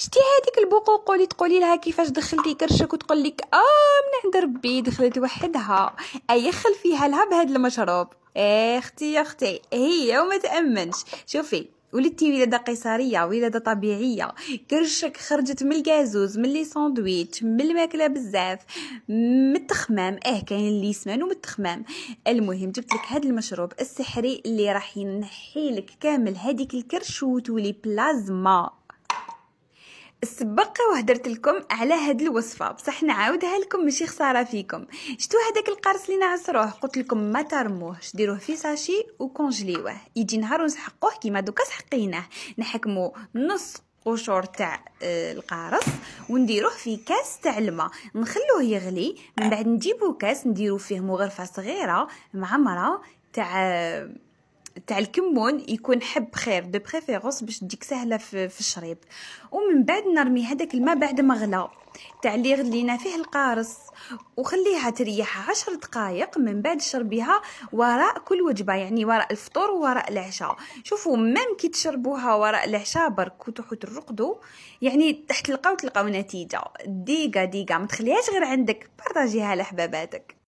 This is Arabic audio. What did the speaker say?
شتي هذيك البقوق اللي تقولي لها كيفاش دخلتي كرشك وتقول لك اه من عند ربي دخلت وحدها اي خلفيها لها بهذا المشروب إيه، اختي يا اختي هي وما تامنش شوفي ولدتي ولادة قيصرية ولادة طبيعية كرشك خرجت من الكازوز من لي ساندويتش من الماكلة بزاف من التخمام اه كاين اللي يسمن من التخمام المهم جبت لك هذا المشروب السحري اللي راح ينحي لك كامل هذيك الكرش وتولي بلازما سبق وهدرت لكم على هاد الوصفه بصح نعاودها لكم ماشي خساره فيكم شتو هذاك القرص اللي نعصروه قلت لكم ما ترموهش ديروه في ساشي وكونجليوه يجي نهار ونسحقوه كيما دوكا سحقيناه نحكمو نص قشور تاع آه، القارص ونديروه في كاس تاع الماء نخلوه يغلي من بعد نجيبو كاس نديرو فيه مغرفه صغيره معمره تاع آه، تاع الكمون يكون حب خير دو بريفيرونس باش تجيك سهله في, في الشريط ومن بعد نرمي هذاك الماء بعد ما غلا تاع اللي غلينا فيه القارص وخليها تريح عشر دقائق من بعد شربيها وراء كل وجبه يعني وراء الفطور ووراء العشاء شوفوا ميم كي تشربوها وراء العشاء برك وتروحوا ترقدوا يعني تحت تلقاو تلقاو نتيجه ديقه ديقه ما تخليهاش غير عندك بارطاجيها لحباباتك